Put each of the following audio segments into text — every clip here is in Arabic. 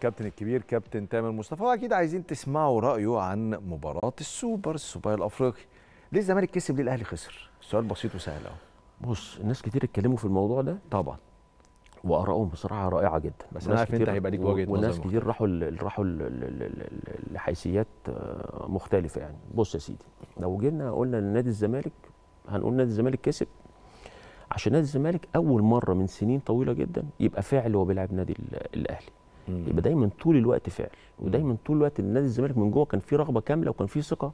الكابتن الكبير كابتن تامر مصطفى واكيد عايزين تسمعوا رايه عن مباراه السوبر السوبر الافريقي ليه الزمالك كسب ليه الاهلي خسر سؤال بسيط وسهل اهو بص الناس كتير اتكلموا في الموضوع ده طبعا وارائهم بصراحه رائعه جدا بس انا عارف انت هيبقى ليك وجهه وناس كتير راحوا راحوا لحيثيات آه، مختلفه يعني بص يا سيدي لو جينا قلنا لنادي الزمالك هنقول نادي الزمالك كسب عشان نادي الزمالك اول مره من سنين طويله جدا يبقى فاعل وهو بيلعب نادي الاهلي يبقى دايما طول الوقت فعل ودايما طول الوقت نادي الزمالك من جوه كان في رغبه كامله وكان في ثقه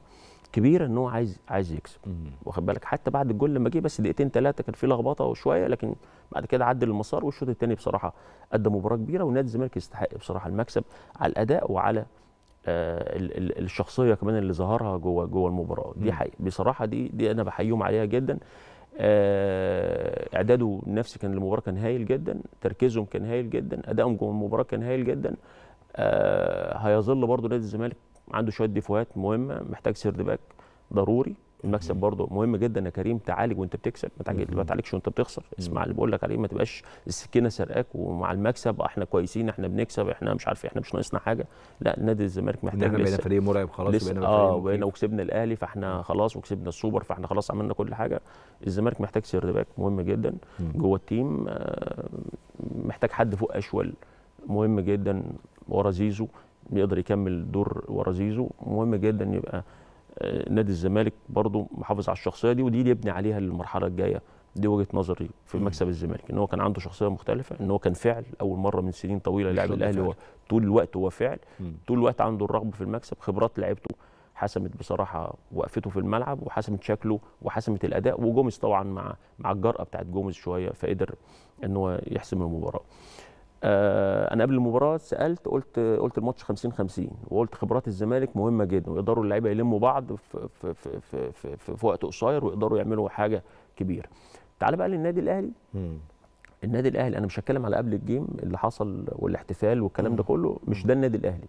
كبيره ان هو عايز عايز يكسب واخد بالك حتى بعد الجول لما جه بس دقيقتين ثلاثه كان في لخبطه وشويه لكن بعد كده عدل المسار والشوط الثاني بصراحه ادى مباراه كبيره ونادي الزمالك يستحق بصراحه المكسب على الاداء وعلى آه الشخصيه كمان اللي ظهرها جوه جوه المباراه دي حقيقة بصراحه دي دي انا بحييهم عليها جدا آه اعداده النفسي كان للمباراه كان هايل جدا تركيزهم كان هايل جدا ادائهم جوه المباراه كان هايل جدا آه هيظل برضه نادي الزمالك عنده شويه ديفوهات مهمه محتاج سيرد باك ضروري المكسب برضه مهم جدا يا كريم تعالج وانت بتكسب ما تعالجش وانت بتخسر اسمع اللي بقول لك عليه ما تبقاش السكينه سرقاك ومع المكسب احنا كويسين احنا بنكسب احنا مش عارف احنا مش ناقصنا حاجه لا نادي الزمالك محتاج احنا بقينا فريق مرعب خلاص لسه بقينا اه بقينا وكسبنا الاهلي فاحنا خلاص وكسبنا السوبر فاحنا خلاص عملنا كل حاجه الزمالك محتاج باك مهم جدا جوه التيم آه، محتاج حد فوق اشول مهم جدا ورا زيزو يقدر يكمل دور ورا زيزو مهم جدا يبقى آه، نادي الزمالك برضه محافظ على الشخصيه دي ودي يبني عليها للمرحله الجايه دي وجهه نظري في مكسب الزمالك ان هو كان عنده شخصيه مختلفه ان هو كان فعل اول مره من سنين طويله لاعب الاهلي هو طول الوقت هو فعل طول الوقت عنده الرغبه في المكسب خبرات لعيبته حسمت بصراحه وقفته في الملعب وحسمت شكله وحسمت الاداء وجوميز طبعا مع مع الجرأه بتاعت جوميز شويه فقدر ان هو يحسم المباراه آه، انا قبل المباراه سالت قلت قلت الماتش 50 50 وقلت خبرات الزمالك مهمه جدا ويقدروا اللعيبه يلموا بعض في في في في, في, في وقت قصير ويقدروا يعملوا حاجه كبيره تعال بقى للنادي الاهلي النادي الاهلي انا مش هتكلم على قبل الجيم اللي حصل والاحتفال والكلام ده كله مش ده النادي الاهلي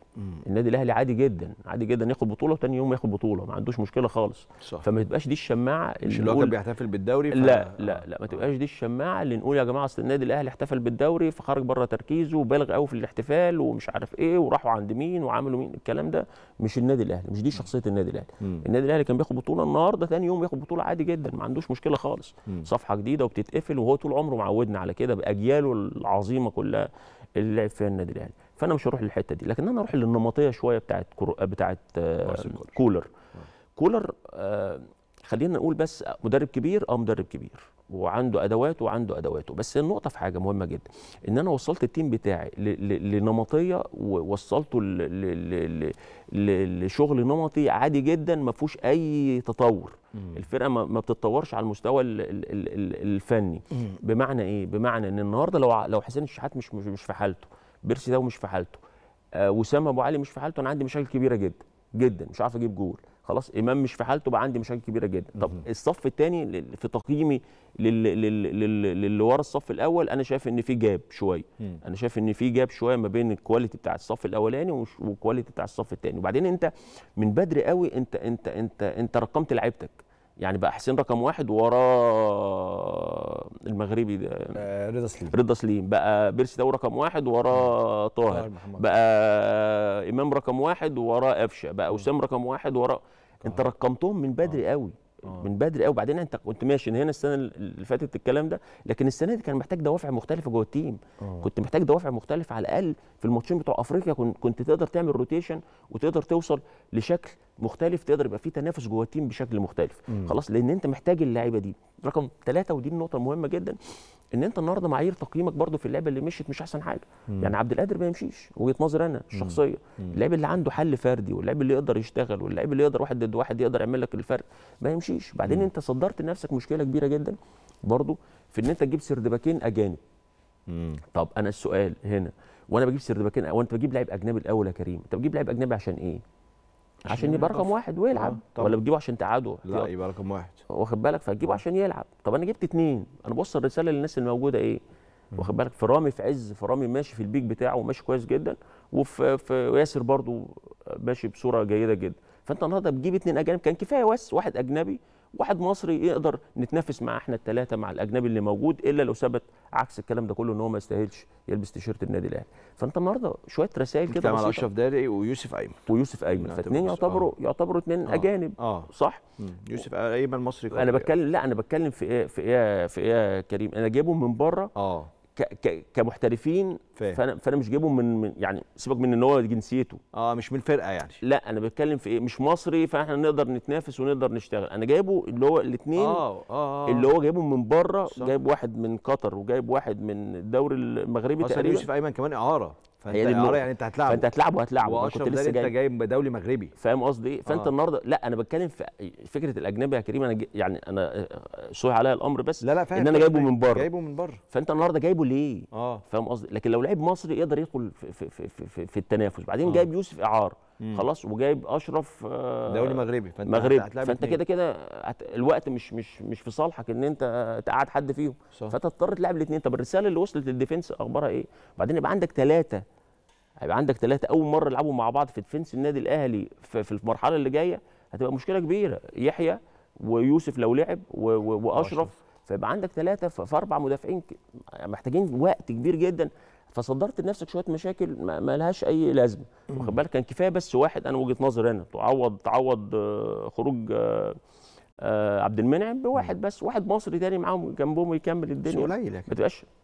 النادي الاهلي عادي جدا عادي جدا ياخد بطوله وتاني يوم ياخد بطوله ما عندوش مشكله خالص صح. فما تبقاش دي الشماعه اللي مش اللي بيحتفل بالدوري ف... لا لا لا ما تبقاش دي الشماعه اللي نقول يا جماعه اصل النادي الاهلي احتفل بالدوري فخرج بره تركيزه وبالغ قوي في الاحتفال ومش عارف ايه وراحوا عند مين وعملوا مين الكلام ده مش النادي الاهلي مش دي شخصيه النادي الاهلي م. النادي الاهلي كان بياخد بطوله النهارده ثاني يوم ياخد بطوله عادي جدا ما عندوش مشكله خالص م. صفحه جديده وبتتقفل وهو طول عمره معودنا على كده باجياله العظيمه كلها اللي لعب فيها النادي الاهلي فانا مش هروح للحته دي لكن انا اروح للنمطيه شويه بتاعت كرو... بتاعت آه، كولر آه. كولر آه خلينا نقول بس مدرب كبير اه مدرب كبير وعنده ادواته وعنده ادواته بس النقطه في حاجه مهمه جدا ان انا وصلت التيم بتاعي لنمطيه ووصلته لشغل نمطي عادي جدا ما فيهوش اي تطور الفرقه ما بتتطورش على المستوى الفني بمعنى ايه بمعنى ان النهارده لو لو حسين الشحات مش مش في حالته بيرسي ده مش في حالته آه وسام ابو علي مش في حالته انا عندي مشاكل كبيره جدا جدا مش عارف اجيب جول خلاص امام مش في حالته بقى عندي مشاكل كبيره جدا طب الصف الثاني في تقييمي للي ورا الصف الاول انا شايف ان في جاب شويه انا شايف ان في جاب شويه ما بين الكواليتي بتاع الصف الاولاني والكواليتي بتاع الصف الثاني وبعدين انت من بدري قوي انت انت انت انت رقمت لعيبتك يعني بقى حسين رقم واحد وراه المغربي ده آه، رضا سليم رضا سليم بقى بيرسي داو رقم واحد وراه طاهر بقى امام رقم واحد وراه قفشه بقى وسام رقم واحد وراه انت رقمتهم من بدري آه. قوي آه. من بدري قوي وبعدين انت كنت ماشي هنا السنه اللي فاتت الكلام ده لكن السنه دي كان محتاج دوافع مختلفه جوه التيم كنت محتاج دوافع مختلفه على الاقل في الماتشين بتوع افريقيا كنت تقدر تعمل روتيشن وتقدر توصل لشكل مختلف تقدر يبقى في تنافس جوه التيم بشكل مختلف مم. خلاص لان انت محتاج اللعيبه دي رقم ثلاثة ودي النقطه المهمه جدا ان انت النهارده معايير تقييمك برده في اللعبه اللي مشيت مش احسن حاجه مم. يعني عبد القادر ما يمشيش وجهه نظري انا الشخصيه اللعيب اللي عنده حل فردي واللعيب اللي يقدر يشتغل واللعيب اللي يقدر واحد ضد واحد يقدر يعمل لك الفرق ما يمشيش بعدين مم. انت صدرت لنفسك مشكله كبيره جدا برده في ان انت تجيب سردباكين اجانب مم. طب انا السؤال هنا وانا بجيب سردباكين وانت بجيب لعيب اجنبي الاول يا كريم انت بتجيب لعيب اجنبي عشان ايه عشان يبقى رقم واحد ويلعب آه ولا بتجيبه عشان تعاده لا يبقى رقم واحد واخد بالك فتجيبه عشان يلعب طب انا جبت اثنين انا بوصل الرساله للناس اللي موجوده ايه واخد بالك في رامي في عز في رامي ماشي في البيك بتاعه وماشي كويس جدا وفي في ياسر برضو ماشي بصوره جيده جدا فانت النهارده بتجيب اثنين اجانب كان كفايه بس واحد اجنبي واحد مصري يقدر نتنافس مع احنا الثلاثه مع الاجنبي اللي موجود الا لو ثبت عكس الكلام ده كله ان هو ما يستاهلش يلبس تيشيرت النادي الاهلي فانت النهارده شويه رسائل كده بسيطه اشرف داري ويوسف ايمن ويوسف ايمن فاثنين يعتبروا آه. يعتبروا اثنين آه. اجانب آه. صح يوسف ايمن مصري انا بتكلم لا انا بتكلم في ايه في ايه في ايه كريم انا جايبهم من بره آه. كمحترفين فيه. فانا فانا مش جايبهم من, من يعني سيبك من ان هو جنسيته اه مش من فرقه يعني لا انا بتكلم في ايه مش مصري فاحنا نقدر نتنافس ونقدر نشتغل انا جايبه اللي هو الاثنين آه،, آه, اه اللي هو جايبهم من بره جايب واحد من قطر وجايب واحد من الدوري المغربي آه، تقريبا يوسف ايمن كمان اعاره فانت دي آه، يعني انت هتلعبه فانت هتلعبه وهتلعبه وانت ده لسه جاي انت جاي بدولي مغربي فاهم قصدي ايه فانت آه. النهارده لا انا بتكلم في فكره الاجنبي يا كريم انا يعني انا آه، شوي عليا الامر بس لا لا فاهم ان انا جايبه من بره جايبه من بره فانت النهارده جايبه ليه اه فاهم قصدي لكن لو لعيب مصري يقدر يدخل في في في, في, في التنافس بعدين آه. جايب يوسف اعار خلاص وجايب اشرف آه، دوري مغربي فانت مغربي فانت كده كده الوقت مش مش مش في صالحك ان انت تقعد حد فيهم صح. فانت اضطر تلعب الاثنين طب الرساله اللي وصلت للديفنس اخبارها ايه؟ بعدين يبقى عندك ثلاثه هيبقى عندك ثلاثه اول مره يلعبوا مع بعض في ديفنس النادي الاهلي في المرحله اللي جايه هتبقى مشكله كبيره يحيى ويوسف لو لعب و و واشرف فيبقى عندك ثلاثه في اربع مدافعين محتاجين وقت كبير جدا فصدرت لنفسك شويه مشاكل ما لهاش اي لازمه واخد بالك كان كفايه بس واحد انا وجهه نظري هنا تعوض تعوض آه، خروج آه، آه، عبد المنعم بواحد بس واحد مصري تاني معاهم جنبهم يكمل الدنيا قليل ما تبقاش يعني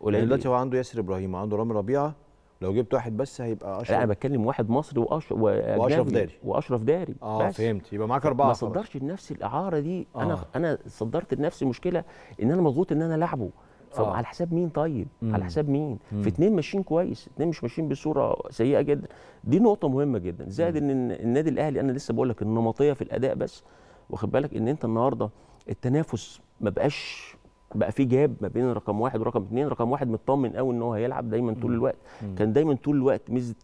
قليل دلوقتي هو عنده ياسر ابراهيم وعنده رامي ربيعه لو جبت واحد بس هيبقى اشرف لا انا بتكلم واحد مصري وأش... واشرف داري واشرف داري اه بس. فهمت يبقى معاك اربعه ما صدرش لنفسي الاعاره دي آه. انا انا صدرت لنفسي مشكله ان انا مضغوط ان انا لاعبه طب آه. على حساب مين طيب مم. على حساب مين مم. في اتنين ماشيين كويس اتنين مش ماشيين بصوره سيئه جدا دي نقطه مهمه جدا زائد ان النادي الاهلي انا لسه بقول لك النمطيه في الاداء بس واخد بالك ان انت النهارده التنافس ما بقاش بقى في جاب ما بين رقم واحد ورقم اثنين رقم واحد مطمن قوي ان هو هيلعب دايما طول الوقت مم. كان دايما طول الوقت ميزه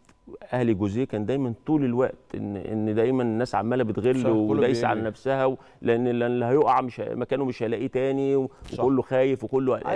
اهلي جوزيه كان دايما طول الوقت ان ان دايما الناس عماله بتغل ودايسه على نفسها لان اللي هيقع مش مكانه مش هيلاقيه تاني وكله خايف وكله